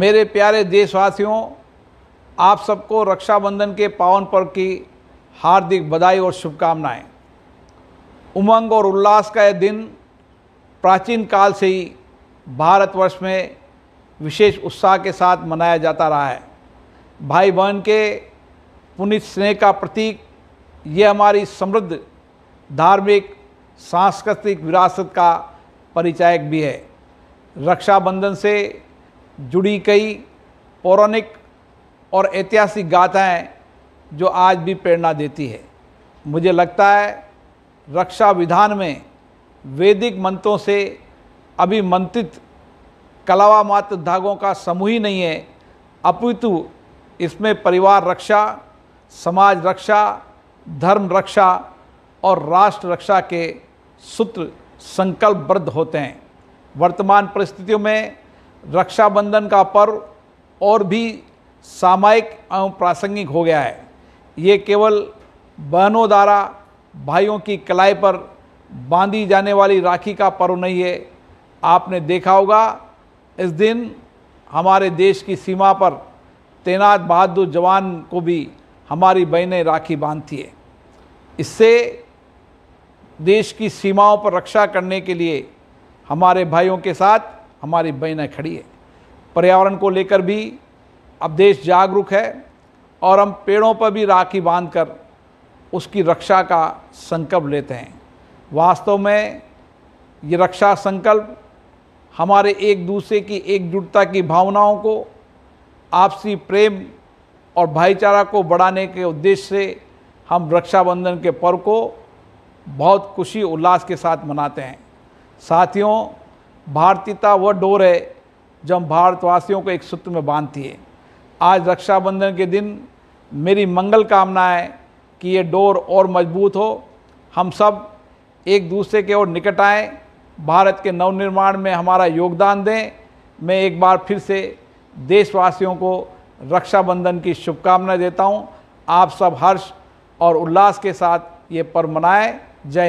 मेरे प्यारे देशवासियों आप सबको रक्षाबंधन के पावन पर्व की हार्दिक बधाई और शुभकामनाएं उमंग और उल्लास का यह दिन प्राचीन काल से ही भारतवर्ष में विशेष उत्साह के साथ मनाया जाता रहा है भाई बहन के पुनित स्नेह का प्रतीक ये हमारी समृद्ध धार्मिक सांस्कृतिक विरासत का परिचायक भी है रक्षाबंधन से जुड़ी कई पौराणिक और ऐतिहासिक गाथाएं जो आज भी प्रेरणा देती है मुझे लगता है रक्षा विधान में वैदिक मंत्रों से अभिमंत्रित कलावा मात्र धागों का समूह ही नहीं है अपितु इसमें परिवार रक्षा समाज रक्षा धर्म रक्षा और राष्ट्र रक्षा के सूत्र संकल्पबद्ध होते हैं वर्तमान परिस्थितियों में रक्षाबंधन का पर्व और भी सामायिक एवं प्रासंगिक हो गया है ये केवल बहनों द्वारा भाइयों की कलाई पर बांधी जाने वाली राखी का पर्व नहीं है आपने देखा होगा इस दिन हमारे देश की सीमा पर तैनात बहादुर जवान को भी हमारी बहनें राखी बांधती है इससे देश की सीमाओं पर रक्षा करने के लिए हमारे भाइयों के साथ हमारी बहनें खड़ी है पर्यावरण को लेकर भी अब देश जागरूक है और हम पेड़ों पर भी राखी बांधकर उसकी रक्षा का संकल्प लेते हैं वास्तव में ये रक्षा संकल्प हमारे एक दूसरे की एकजुटता की भावनाओं को आपसी प्रेम और भाईचारा को बढ़ाने के उद्देश्य से हम रक्षाबंधन के पर्व को बहुत खुशी उल्लास के साथ मनाते हैं साथियों भारतीयता वह डोर है जो हम भारतवासियों को एक सूत्र में बांधती है आज रक्षाबंधन के दिन मेरी मंगल कामना है कि ये डोर और मजबूत हो हम सब एक दूसरे के ओर निकट आएँ भारत के नवनिर्माण में हमारा योगदान दें मैं एक बार फिर से देशवासियों को रक्षाबंधन की शुभकामनाएं देता हूं आप सब हर्ष और उल्लास के साथ ये पर्व मनाएं जय